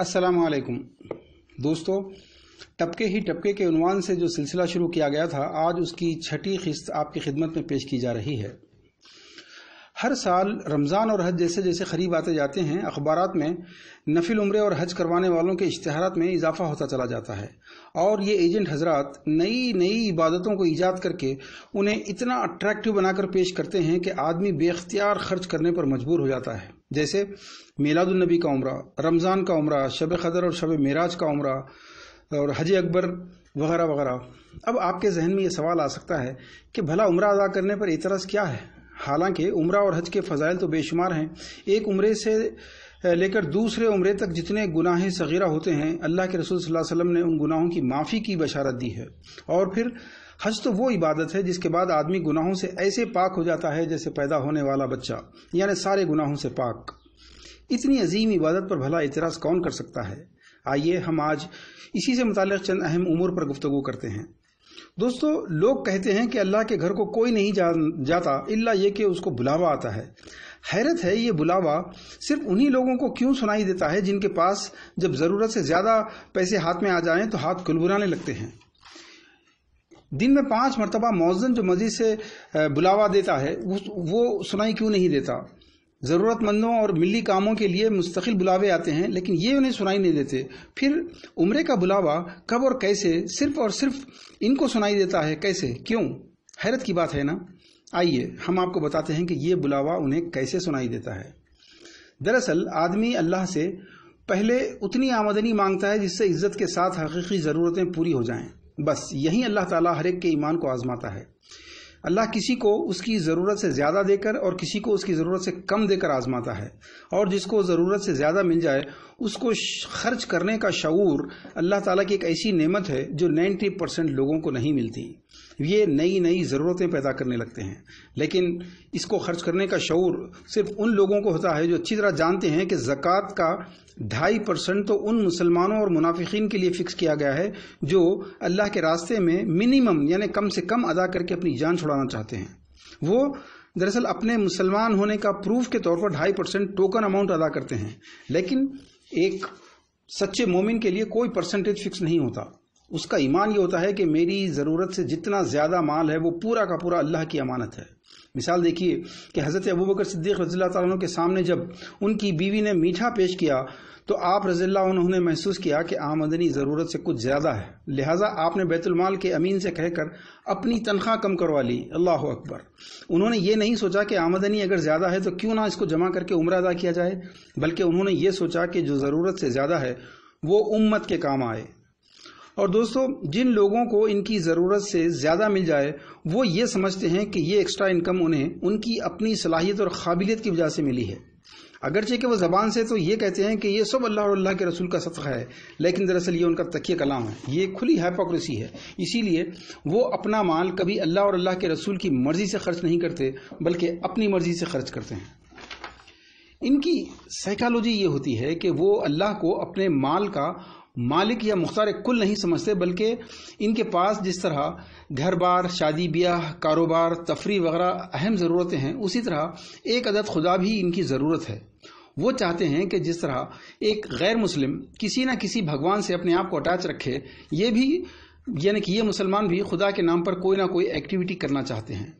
अस्सलाम वालेकुम दोस्तों टपके ही टपके के उनवान से जो सिलसिला शुरू किया गया था आज उसकी छठी किस्त आपकी खिदमत में पेश की जा रही है हर साल रमज़ान और हज जैसे जैसे करीब आते जाते हैं अखबार में नफिल उम्र और हज करवाने वालों के इश्तहार में इजाफा होता चला जाता है और ये एजेंट हजरात नई नई इबादतों को ईजाद करके उन्हें इतना अट्रैक्टिव बनाकर पेश करते हैं कि आदमी बेख्तियार खर्च करने पर मजबूर हो जाता है जैसे मीलादुलनबी का उम्र रमज़ान का उम्र शब खदर और शब मराज का उम्र और हज अकबर वगैरह वगैरह अब आपके जहन में ये सवाल आ सकता है कि भला उम्र अदा करने पर एतराज़ क्या है हालांकि उम्र और हज के फ़जाइल तो बेशुमार हैं एक उम्र से लेकर दूसरे उम्र तक जितने गुनाह सगीरा होते हैं अल्लाह के रसूल सल्लल्लाहु अलैहि वसल्लम ने उन गुनाहों की माफ़ी की बशारत दी है और फिर हज तो वो इबादत है जिसके बाद आदमी गुनाहों से ऐसे पाक हो जाता है जैसे पैदा होने वाला बच्चा यानी सारे गुनाहों से पाक इतनी अजीम इबादत पर भला एतराज़ कौन कर सकता है आइए हम आज इसी से मुतल चंद अहम उमूर पर गुफ्तु करते हैं दोस्तों लोग कहते हैं कि अल्लाह के घर को कोई नहीं जा, जाता इल्ला ये कि उसको बुलावा आता है हैरत है ये बुलावा सिर्फ उन्हीं लोगों को क्यों सुनाई देता है जिनके पास जब ज़रूरत से ज़्यादा पैसे हाथ में आ जाएं तो हाथ कुलबुराने लगते हैं दिन में पांच मरतबा मौजन जो मजीद से बुलावा देता है वो सुनाई क्यों नहीं देता ज़रूरतमंदों और मिली कामों के लिए मुस्तकिल बुलावे आते हैं लेकिन ये उन्हें सुनाई नहीं देते फिर उम्र का बुलावा कब और कैसे सिर्फ और सिर्फ इनको सुनाई देता है कैसे क्यों हैरत की बात है ना आइए हम आपको बताते हैं कि ये बुलावा उन्हें कैसे सुनाई देता है दरअसल आदमी अल्लाह से पहले उतनी आमदनी मांगता है जिससे इज्जत के साथ हकीकी ज़रूरतें पूरी हो जाएं बस यही अल्लाह ताला हर एक के ईमान को आजमाता है अल्लाह किसी को उसकी ज़रूरत से ज़्यादा देकर और किसी को उसकी ज़रूरत से कम देकर आजमाता है और जिसको ज़रूरत से ज़्यादा मिल जाए उसको खर्च करने का शूर अल्लाह ताला की एक ऐसी नेमत है जो 90 परसेंट लोगों को नहीं मिलती ये नई नई ज़रूरतें पैदा करने लगते हैं लेकिन इसको खर्च करने का शौर सिर्फ उन लोगों को होता है जो अच्छी तरह जानते हैं कि जक़ात का ढाई परसेंट तो उन मुसलमानों और मुनाफिकीन के लिए फ़िक्स किया गया है जो अल्लाह के रास्ते में मिनिमम यानी कम से कम अदा करके अपनी जान छुड़ाना चाहते हैं वो दरअसल अपने मुसलमान होने का प्रूफ के तौर पर ढाई परसेंट टोकन अमाउंट अदा करते हैं लेकिन एक सच्चे मोमिन के लिए कोई परसेंटेज फिक्स नहीं होता उसका ईमान ये होता है कि मेरी ज़रूरत से जितना ज़्यादा माल है वो पूरा का पूरा अल्लाह की अमानत है मिसाल देखिए कि हज़रत अबू बकर सिद्दीक रज़ी तु के सामने जब उनकी बीवी ने मीठा पेश किया तो आप रज़ी उन्होंने महसूस किया कि आमदनी ज़रूरत से कुछ ज़्यादा है लिहाजा आपने बैतुलमाल के अमीन से कहकर अपनी तनख्वाह कम करवा ली अल्लाह अकबर उन्होंने ये नहीं सोचा कि आमदनी अगर ज़्यादा है तो क्यों ना इसको जमा करके उम्र अदा किया जाए बल्कि उन्होंने ये सोचा कि जो ज़रूरत से ज़्यादा है वो उम्मत के काम आए और दोस्तों जिन लोगों को इनकी ज़रूरत से ज़्यादा मिल जाए वो ये समझते हैं कि ये एक्स्ट्रा इनकम उन्हें उनकी अपनी सलाहियत और काबिलियत की वजह से मिली है अगरचे कि वो ज़बान से तो ये कहते हैं कि ये सब अल्लाह और अल्लाह के रसूल का सदका है लेकिन दरअसल ये उनका तकिया कलाम है ये खुली हाइपोक्रेसी है इसीलिए वो अपना माल कभी अल्लाह और अल्लाह के रसूल की मर्ज़ी से खर्च नहीं करते बल्कि अपनी मर्ज़ी से खर्च करते हैं इनकी साइकालोजी ये होती है कि वो अल्लाह को अपने माल का मालिक या मुख्तार कुल नहीं समझते बल्कि इनके पास जिस तरह घर बार शादी ब्याह कारोबार तफरी वगैरह अहम ज़रूरतें हैं उसी तरह एक अदद खुदा भी इनकी ज़रूरत है वो चाहते हैं कि जिस तरह एक गैर मुस्लिम किसी न किसी भगवान से अपने आप को अटैच रखे ये भी यानी कि ये मुसलमान भी खुदा के नाम पर कोई ना कोई एक्टिविटी करना चाहते हैं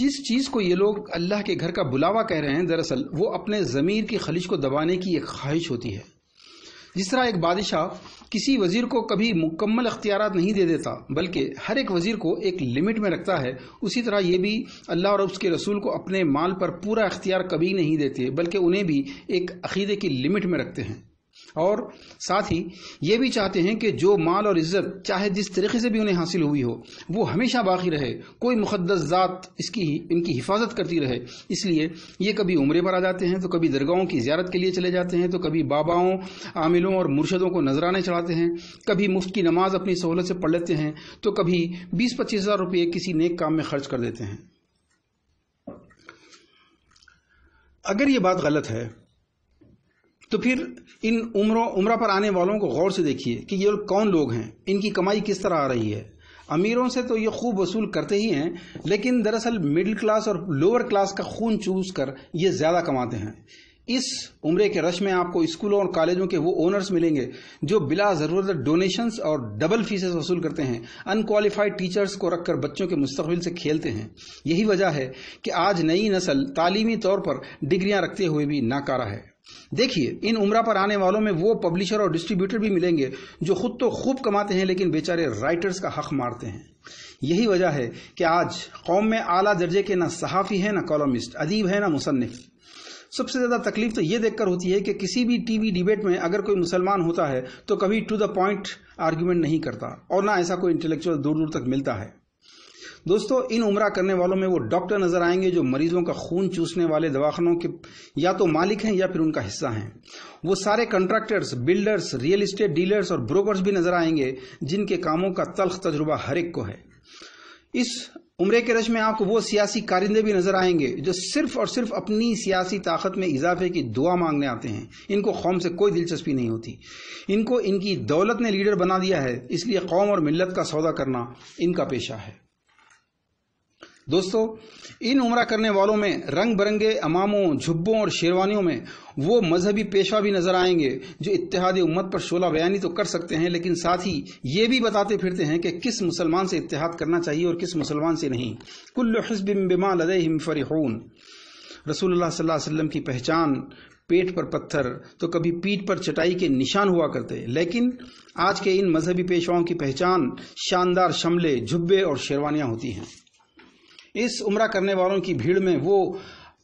जिस चीज़ को ये लोग अल्लाह के घर का बुलावा कह रहे हैं दरअसल वो अपने ज़मीर की खलिश को दबाने की एक ख्वाहिश होती है जिस तरह एक बादशाह किसी वजीर को कभी मुकम्मल अख्तियार नहीं दे देता बल्कि हर एक वजीर को एक लिमिट में रखता है उसी तरह ये भी अल्लाह और उसके रसूल को अपने माल पर पूरा अख्तियार कभी नहीं देते बल्कि उन्हें भी एक अकीदे की लिमिट में रखते हैं और साथ ही ये भी चाहते हैं कि जो माल और इज्जत चाहे जिस तरीके से भी उन्हें हासिल हुई हो वो हमेशा बाकी रहे कोई मुकदस ज़ात इसकी इनकी हिफाजत करती रहे इसलिए ये कभी उम्र पर आ जाते हैं तो कभी दरगाहों की ज्यारत के लिए चले जाते हैं तो कभी बाबाओं आमिलों और मुर्शदों को नजराने चढ़ाते हैं कभी मुफ्त की नमाज अपनी सहूलत से पढ़ लेते हैं तो कभी बीस पच्चीस हज़ार रुपये किसी नेक काम में खर्च कर देते हैं अगर ये बात गलत है तो फिर इन उम्रों उम्र पर आने वालों को गौर से देखिए कि ये कौन लोग हैं इनकी कमाई किस तरह आ रही है अमीरों से तो ये खूब वसूल करते ही हैं लेकिन दरअसल मिडिल क्लास और लोअर क्लास का खून चूस कर ये ज़्यादा कमाते हैं इस उम्र के रश में आपको स्कूलों और कॉलेजों के वो ओनर्स मिलेंगे जो बिला ज़रूरत डोनेशंस और डबल फीसेस वसूल करते हैं अनकालीफाइड टीचर्स को रखकर बच्चों के मुस्तबिल से खेलते हैं यही वजह है कि आज नई नस्ल तालीमी तौर पर डिग्रियां रखते हुए भी नाकारा है देखिए इन उम्र पर आने वालों में वो पब्लिशर और डिस्ट्रीब्यूटर भी मिलेंगे जो खुद तो खूब कमाते हैं लेकिन बेचारे राइटर्स का हक मारते हैं यही वजह है कि आज कौम में आला दर्जे के ना सहाफ़ी है ना कॉलमिस्ट अदीब है ना मुसनफ़ सबसे ज़्यादा तकलीफ तो ये देखकर होती है कि किसी भी टीवी डिबेट में अगर कोई मुसलमान होता है तो कभी टू द पॉइंट आर्ग्यूमेंट नहीं करता और ना ऐसा कोई इंटेलेक्चुअल दूर दूर तक मिलता है दोस्तों इन उम्र करने वालों में वो डॉक्टर नजर आएंगे जो मरीजों का खून चूसने वाले दवाखानों के या तो मालिक हैं या फिर उनका हिस्सा हैं वो सारे contractors builders real estate dealers और ब्रोकर्स भी नजर आएंगे जिनके कामों का तल्ख तजुर्बा हर एक को है इस उम्र के रश में आपको वो सियासी कारिंदे भी नजर आएंगे जो सिर्फ और सिर्फ अपनी सियासी ताकत में इजाफे की दुआ मांगने आते हैं इनको कौम से कोई दिलचस्पी नहीं होती इनको इनकी दौलत ने लीडर बना दिया है इसलिए कौम और मिलत का सौदा करना इनका पेशा है दोस्तों इन उम्र करने वालों में रंग बिरंगे अमामों झुब्बों और शेरवानियों में वो मजहबी पेशवा भी नजर आएंगे जो इतिहाद उम्मत पर शोला बयानी तो कर सकते हैं लेकिन साथ ही ये भी बताते फिरते हैं कि किस मुसलमान से इतिहाद करना चाहिए और किस मुसलमान से नहीं कुल्लु हसबिम बिमा लदे हिम फरिहून रसूलुल्लाह सल्लल्लाहु अलैहि वसल्लम की पहचान पेट पर पत्थर तो कभी पीठ पर चटाई के निशान हुआ करते लेकिन आज के इन मजहबी पेशवाओं की पहचान शानदार शमले झुब्बे और शेरवानियां होती हैं इस उम्र करने वालों की भीड़ में वो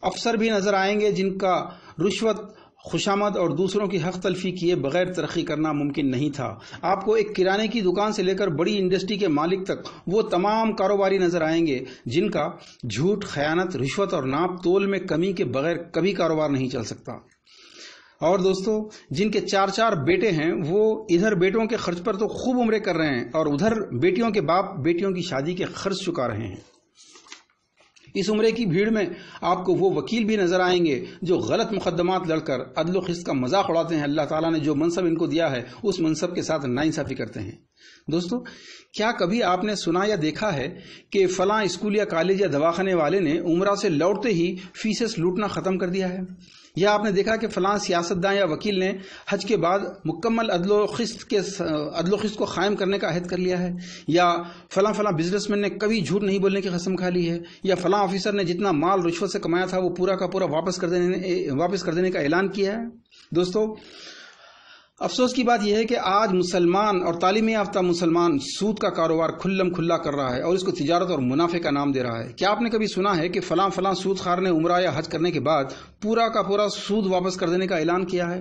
अफसर भी नजर आएंगे जिनका रिश्वत खुशामद और दूसरों की हक तलफी किए बगैर तरक्की करना मुमकिन नहीं था आपको एक किराने की दुकान से लेकर बड़ी इंडस्ट्री के मालिक तक वो तमाम कारोबारी नजर आएंगे जिनका झूठ खयानत रिश्वत और नाप तोल में कमी के बगैर कभी कारोबार नहीं चल सकता और दोस्तों जिनके चार चार बेटे हैं वो इधर बेटों के खर्च पर तो खूब उम्रे कर रहे हैं और उधर बेटियों के बाप बेटियों की शादी के खर्च चुका रहे हैं इस उम्र की भीड़ में आपको वो वकील भी नजर आएंगे जो गलत मुकदमात लड़कर अदल खिस्त का मजाक उड़ाते हैं अल्लाह ताला ने जो मनसब इनको दिया है उस मनसब के साथ नाइंसाफी करते हैं दोस्तों क्या कभी आपने सुना या देखा है कि फला स्कूल या कॉलेज या दवाखाने वाले ने उम्र से लौटते ही फीसेस लूटना खत्म कर दिया है यह आपने देखा कि फलां सियासतदान या वकील ने हज के बाद मुकम्मल अदलोखस्त के अदलोखस्त को क़ायम करने का अहद कर लिया है या फलां फलां बिजनेसमैन ने कभी झूठ नहीं बोलने की कसम खा ली है या फलां ऑफिसर ने जितना माल रिश्वत से कमाया था वो पूरा का पूरा वापस कर देने वापस कर देने का ऐलान किया है दोस्तों अफसोस की बात यह है कि आज मुसलमान और तालीम याफ्ता मुसलमान सूद का कारोबार खुल्लम खुल्ला कर रहा है और इसको तजारत और मुनाफे का नाम दे रहा है क्या आपने कभी सुना है कि फलां फलां सूद खार ने उम्र या हज करने के बाद पूरा का पूरा सूद वापस कर देने का ऐलान किया है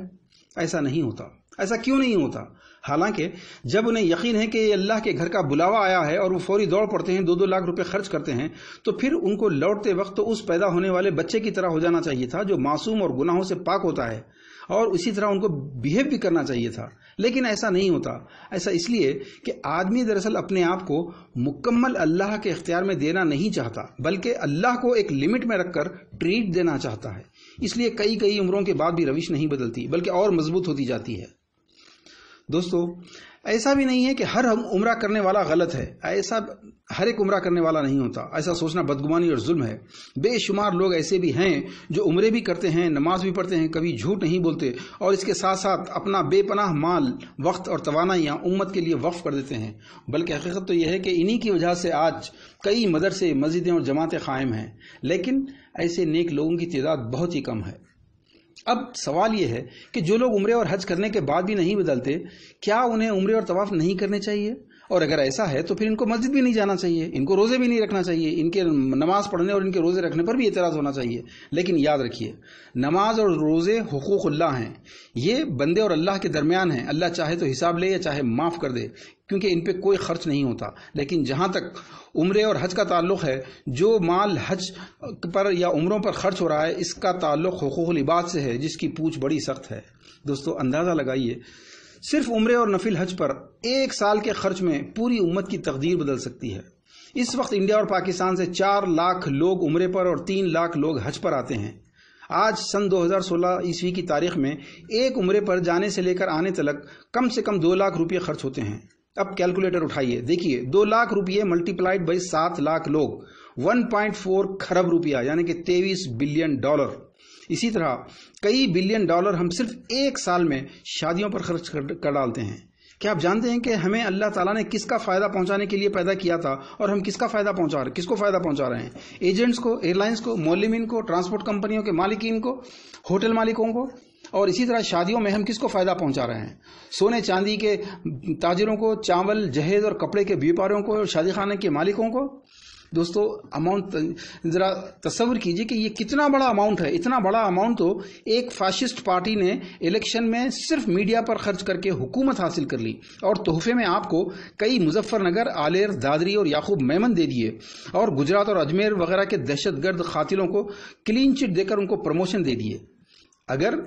ऐसा नहीं होता ऐसा क्यों नहीं होता हालांकि जब उन्हें यकीन है कि अल्लाह के घर का बुलावा आया है और वो फौरी दौड़ पड़ते हैं दो दो लाख रुपए खर्च करते हैं तो फिर उनको लौटते वक्त तो उस पैदा होने वाले बच्चे की तरह हो जाना चाहिए था जो मासूम और गुनाहों से पाक होता है और उसी तरह उनको बिहेव भी करना चाहिए था लेकिन ऐसा नहीं होता ऐसा इसलिए कि आदमी दरअसल अपने आप को मुकम्मल अल्लाह के अख्तियार में देना नहीं चाहता बल्कि अल्लाह को एक लिमिट में रखकर ट्रीट देना चाहता है इसलिए कई कई उम्रों के बाद भी रविश नहीं बदलती बल्कि और मजबूत होती जाती है दोस्तों ऐसा भी नहीं है कि हर हम उम्र करने वाला गलत है ऐसा हर एक उम्र करने वाला नहीं होता ऐसा सोचना बदगुमानी और जुल्म है बेशुमार लोग ऐसे भी हैं जो उम्र भी करते हैं नमाज भी पढ़ते हैं कभी झूठ नहीं बोलते और इसके साथ साथ अपना बेपनाह माल वक्त और तोानाइयाँ उम्मत के लिए वक्फ कर देते हैं बल्कि हकीकत तो यह है कि इन्हीं की वजह से आज कई मदरसे मस्जिदें और जमातें कायम हैं लेकिन ऐसे नेक लोगों की तादाद बहुत ही कम है अब सवाल यह है कि जो लोग उम्र और हज करने के बाद भी नहीं बदलते क्या उन्हें उम्र और तवाफ नहीं करने चाहिए और अगर ऐसा है तो फिर इनको मस्जिद भी नहीं जाना चाहिए इनको रोज़े भी नहीं रखना चाहिए इनके नमाज़ पढ़ने और इनके रोज़े रखने पर भी एतराज़ होना चाहिए लेकिन याद रखिए नमाज और रोज़े हकूक़ल्ला हैं ये बंदे और अल्लाह के दरमियान हैं अल्लाह चाहे तो हिसाब ले या चाहे माफ़ कर दे क्योंकि इन पर कोई खर्च नहीं होता लेकिन जहां तक उम्र और हज का ताल्लुक है जो माल हज पर या उम्रों पर खर्च हो रहा है इसका ताल्लुक हकूक़ लिबाद से है जिसकी पूछ बड़ी सख्त है दोस्तों अंदाज़ा लगाइए सिर्फ उम्र और नफिल हज पर एक साल के खर्च में पूरी उम्मत की तकदीर बदल सकती है इस वक्त इंडिया और पाकिस्तान से चार लाख लोग उम्र पर और तीन लाख लोग हज पर आते हैं आज सन 2016 ईस्वी की तारीख में एक उम्र पर जाने से लेकर आने तक कम से कम दो लाख रुपये खर्च होते हैं अब कैलकुलेटर उठाइए देखिए दो लाख रुपये मल्टीप्लाइड बाई सात लाख लोग 1.4 खरब रुपया यानी कि 23 बिलियन डॉलर इसी तरह कई बिलियन डॉलर हम सिर्फ एक साल में शादियों पर खर्च कर, डालते हैं क्या आप जानते हैं कि हमें अल्लाह ताला ने किसका फ़ायदा पहुंचाने के लिए पैदा किया था और हम किसका फ़ायदा पहुंचा रहे किसको फ़ायदा पहुंचा रहे हैं एजेंट्स को एयरलाइंस को मोलिमिन को ट्रांसपोर्ट कंपनियों के मालिकीन को होटल मालिकों को और इसी तरह शादियों में हम किसको फ़ायदा पहुंचा रहे हैं सोने चांदी के ताजरों को चावल जहेज और कपड़े के व्यापारियों को और शादी खाने के मालिकों को दोस्तों अमाउंट ज़रा तस्वर कीजिए कि ये कितना बड़ा अमाउंट है इतना बड़ा अमाउंट तो एक फासिस्ट पार्टी ने इलेक्शन में सिर्फ मीडिया पर खर्च करके हुकूमत हासिल कर ली और तोहफे में आपको कई मुजफ्फरनगर आलेर दादरी और याकूब मेमन दे दिए और गुजरात और अजमेर वगैरह के दहशतगर्द खातिलों को क्लीन चिट देकर उनको प्रमोशन दे दिए अगर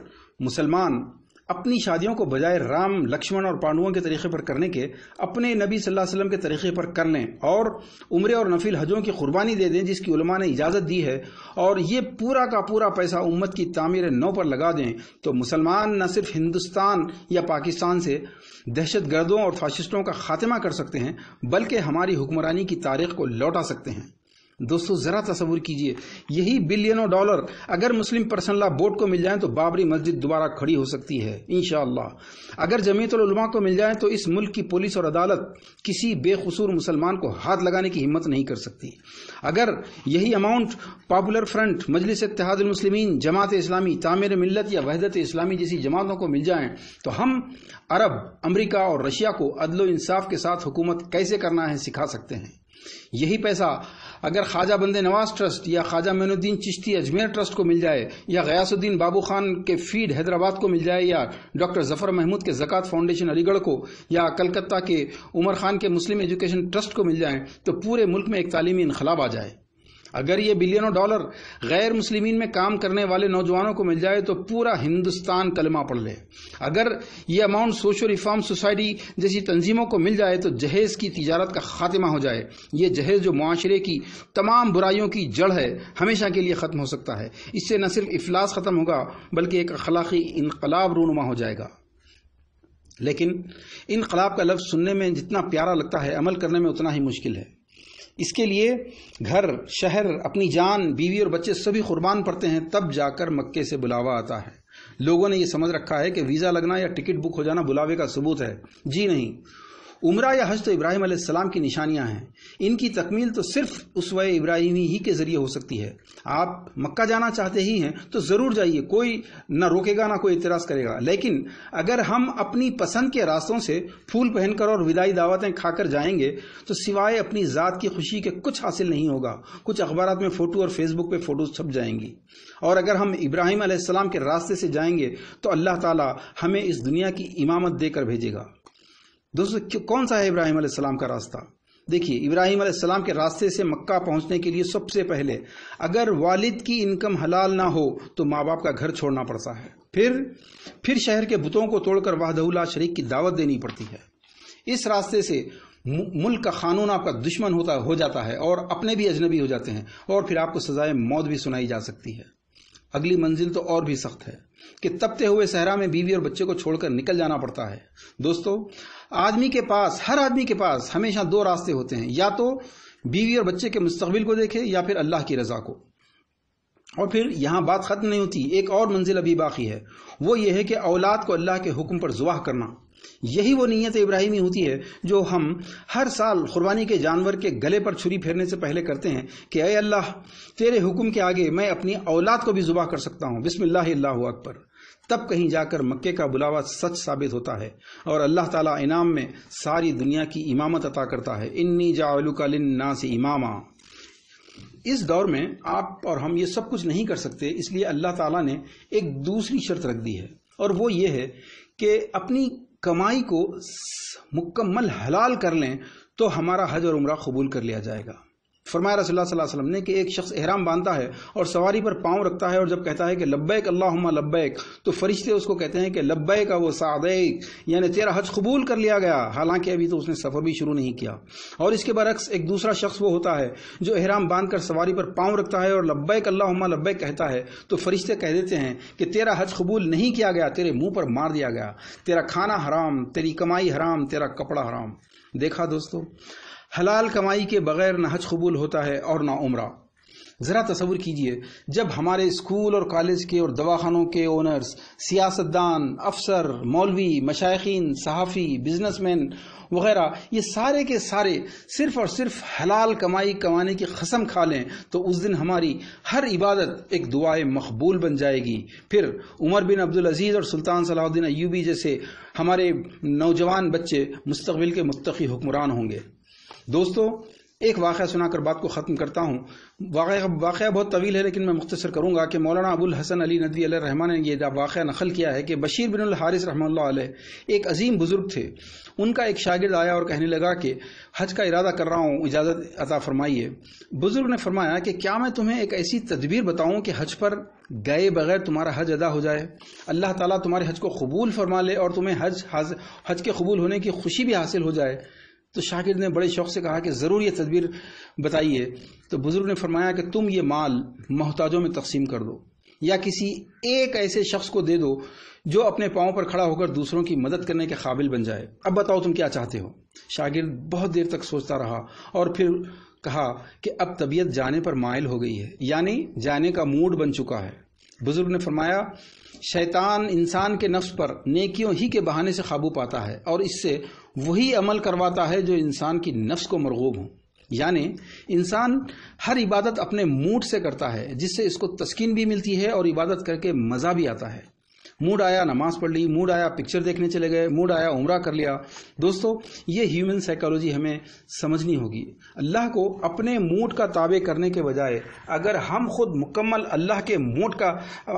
मुसलमान अपनी शादियों को बजाय राम लक्ष्मण और पांडुओं के तरीके पर करने के अपने नबी सल्लल्लाहु अलैहि वसल्लम के तरीके पर कर लें और उम्र और नफिल हजों की कुर्बानी दे दें जिसकी उलमा ने इजाज़त दी है और ये पूरा का पूरा पैसा उम्मत की तामीर नौ पर लगा दें तो मुसलमान न सिर्फ हिंदुस्तान या पाकिस्तान से दहशत गर्दों और फाशिस्टों का खात्मा कर सकते हैं बल्कि हमारी हुक्मरानी की तारीख को लौटा सकते हैं दोस्तों ज़रा तस्वूर कीजिए यही बिलियनों डॉलर अगर मुस्लिम पर्सन ला बोर्ड को मिल जाए तो बाबरी मस्जिद दोबारा खड़ी हो सकती है इन अगर जमीतलमा को मिल जाए तो इस मुल्क की पुलिस और अदालत किसी बेकसूर मुसलमान को हाथ लगाने की हिम्मत नहीं कर सकती अगर यही amount popular front Majlis Muslimeen Jamaat Islami Tamir Millat या वहदत इस्लामी जैसी जमातों को मिल जाए तो हम अरब अमरीका और रशिया को अदलो इंसाफ के साथ हुकूमत कैसे करना है सिखा सकते हैं यही पैसा अगर ख्वाजा बंदे नवाज ट्रस्ट या ख्वाजा मैनुद्दीन चिश्ती अजमेर ट्रस्ट को मिल जाए या गयासुद्दीन बाबू खान के फीड हैदराबाद को मिल जाए या डॉक्टर जफर महमूद के जक़ात फाउंडेशन अलीगढ़ को या कलकत्ता के उमर खान के मुस्लिम एजुकेशन ट्रस्ट को मिल जाए तो पूरे मुल्क में एक तालीमी इनखलाब आ जाए अगर ये बिलियनों डॉलर गैर मुस्लिमीन में काम करने वाले नौजवानों को मिल जाए तो पूरा हिंदुस्तान कलमा पढ़ ले अगर ये अमाउंट सोशल रिफॉर्म सोसाइटी जैसी तंजीमों को मिल जाए तो जहेज की तजारत का खात्मा हो जाए ये जहेज जो माशरे की तमाम बुराइयों की जड़ है हमेशा के लिए ख़त्म हो सकता है इससे न सिर्फ अफलास ख़त्म होगा बल्कि एक अखलाकी इनकलाब रूनुमा हो जाएगा लेकिन इनकलाब का लफ्ज़ सुनने में जितना प्यारा लगता है अमल करने में उतना ही मुश्किल है इसके लिए घर शहर अपनी जान बीवी और बच्चे सभी कुर्बान पड़ते हैं तब जाकर मक्के से बुलावा आता है लोगों ने यह समझ रखा है कि वीज़ा लगना या टिकट बुक हो जाना बुलावे का सबूत है जी नहीं उमरा या हज तो इब्राहिम आसमाम की निशानियां हैं इनकी तकमील तो सिर्फ उसवा इब्राहिमी ही के ज़रिए हो सकती है आप मक्का जाना चाहते ही हैं तो ज़रूर जाइए कोई ना रोकेगा ना कोई इतराज़ करेगा लेकिन अगर हम अपनी पसंद के रास्तों से फूल पहनकर और विदाई दावतें खाकर जाएंगे तो सिवाय अपनी ज़ात की खुशी के कुछ हासिल नहीं होगा कुछ अखबार में फ़ोटो और फेसबुक पर फ़ोटो छप जाएंगी और अगर हम इब्राहिम आसमाम के रास्ते से जाएंगे तो अल्लाह ताला हमें इस दुनिया की इमामत देकर भेजेगा दोस्तों कौन सा है इब्राहिम अलैहिस्सलाम का रास्ता देखिए इब्राहिम अलैहिस्सलाम के रास्ते से मक्का पहुंचने के लिए सबसे पहले अगर वालिद की इनकम हलाल ना हो तो माँ बाप का घर छोड़ना पड़ता है फिर फिर शहर के बुतों को तोड़कर वाहदउल्ला शरीक की दावत देनी पड़ती है इस रास्ते से मुल्क का कानून आपका दुश्मन होता हो जाता है और अपने भी अजनबी हो जाते हैं और फिर आपको सजाए मौत भी सुनाई जा सकती है अगली मंजिल तो और भी सख्त है कि तपते हुए सहरा में बीवी और बच्चे को छोड़कर निकल जाना पड़ता है दोस्तों आदमी के पास हर आदमी के पास हमेशा दो रास्ते होते हैं या तो बीवी और बच्चे के मुस्तबिल को देखे या फिर अल्लाह की रजा को और फिर यहां बात ख़त्म नहीं होती एक और मंजिल अभी बाकी है वो ये है कि औलाद को अल्लाह के हुक्म पर जुआ करना यही वो नीयत इब्राहिमी होती है जो हम हर साल कुर्बानी के जानवर के गले पर छुरी फेरने से पहले करते हैं कि अय अल्लाह तेरे हुक्म के आगे मैं अपनी औलाद को भी जुबा कर सकता हूँ बिस्मिल्लाह अकबर तब कहीं जाकर मक्के का बुलावा सच साबित होता है और अल्लाह ताला इनाम में सारी दुनिया की इमामत अता करता है इन्नी जाउलुकालिन्ना से इमामा इस दौर में आप और हम ये सब कुछ नहीं कर सकते इसलिए अल्लाह ताला ने एक दूसरी शर्त रख दी है और वो ये है कि अपनी कमाई को मुकम्मल हलाल कर लें तो हमारा हज और उम्र कबूल कर लिया जाएगा फरमाया रसोल्ला वसलम ने कि एक शख्स अहराम बांधता है और सवारी पर पाँव रखता है और जब कहता है कि लब्बैक अल्लाह लब्बैक तो फरिश्ते उसको कहते हैं कि लब्बैक वो सादैक यानी तेरा हज कबूल कर लिया गया हालांकि अभी तो उसने सफ़र भी शुरू नहीं किया और इसके बरक्स एक दूसरा शख्स वो होता है जो अहराम बांध कर सवारी पर पाँव रखता है और लब्बैक अल्लाह लब्बैक कहता है तो फरिश्ते कह देते हैं कि तेरा हज कबूल नहीं किया गया तेरे मुँह पर मार दिया गया तेरा खाना हराम तेरी कमाई हराम तेरा कपड़ा हराम देखा दोस्तों हलाल कमाई के बगैर न हज कबूल होता है और ना उम्र ज़रा तस्वुर कीजिए जब हमारे स्कूल और कॉलेज के और दवाखानों के ओनर्स सियासतदान अफसर मौलवी मशाइन सहाफ़ी मैन वगैरह ये सारे के सारे सिर्फ और सिर्फ हलाल कमाई कमाने की कसम खा लें तो उस दिन हमारी हर इबादत एक दुआ मकबूल बन जाएगी फिर उमर बिन अब्दुल अजीज़ और सुल्तान सलाहुद्दीन अयूबी जैसे हमारे नौजवान बच्चे मुस्तबिल के मुतकी हुक्मरान होंगे दोस्तों एक वाक़ सुनाकर बात को ख़त्म करता हूँ वाक़ बहुत तवील है लेकिन मैं मुख्तसर करूँगा कि मौलाना अबुल हसन अली नदवी रहमान ने यह वाक़ नकल किया है कि बशीर बिन हारिस रहमल एक अजीम बुज़ुर्ग थे उनका एक शागिर्द आया और कहने लगा कि हज का इरादा कर रहा हूँ इजाज़त अता फरमाइए बुज़ुर्ग ने फरमाया कि क्या मैं तुम्हें एक ऐसी तदबीर बताऊँ कि हज पर गए बगैर तुम्हारा हज अदा हो जाए अल्लाह ताली तुम्हारे हज को कबूल फरमा ले और तुम्हें हज हज के कबूल होने की खुशी भी हासिल हो जाए तो शागिर ने बड़े शौक से कहा कि ज़रूर यह तदबीर बताइए तो बुज़ुर्ग ने फरमाया कि तुम ये माल मोहताजों में तकसीम कर दो या किसी एक ऐसे शख्स को दे दो जो अपने पाँव पर खड़ा होकर दूसरों की मदद करने के काबिल बन जाए अब बताओ तुम क्या चाहते हो शागिर्द बहुत देर तक सोचता रहा और फिर कहा कि अब तबीयत जाने पर मायल हो गई है यानी जाने का मूड बन चुका है बुजुर्ग ने फरमाया शैतान इंसान के नफ्स पर नेकियों ही के बहाने से काबू पाता है और इससे वही अमल करवाता है जो इंसान की नफ्स को मरगूब हो यानी इंसान हर इबादत अपने मूड से करता है जिससे इसको तस्कीन भी मिलती है और इबादत करके मज़ा भी आता है मूड आया नमाज पढ़ ली मूड आया पिक्चर देखने चले गए मूड आया उम्र कर लिया दोस्तों ये ह्यूमन साइकोलॉजी हमें समझनी होगी अल्लाह को अपने मूड का ताबे करने के बजाय अगर हम खुद मुकम्मल अल्लाह के मूड का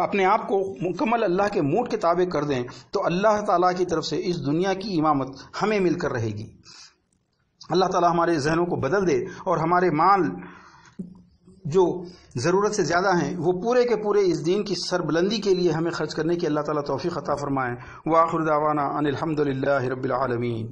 अपने आप को मुकम्मल अल्लाह के मूड के ताबे कर दें तो अल्लाह ताला की तरफ से इस दुनिया की इमामत हमें मिलकर रहेगी अल्लाह ताला हमारे जहनों को बदल दे और हमारे माल जो ज़रूरत से ज़्यादा हैं वो पूरे के पूरे इस दिन की सरबुलंदी के लिए हमें खर्च करने की अल्लाह ताला तौफीक अता फरमाएं व आखिर दावाना अनिलहमदिल्ला रबालमीन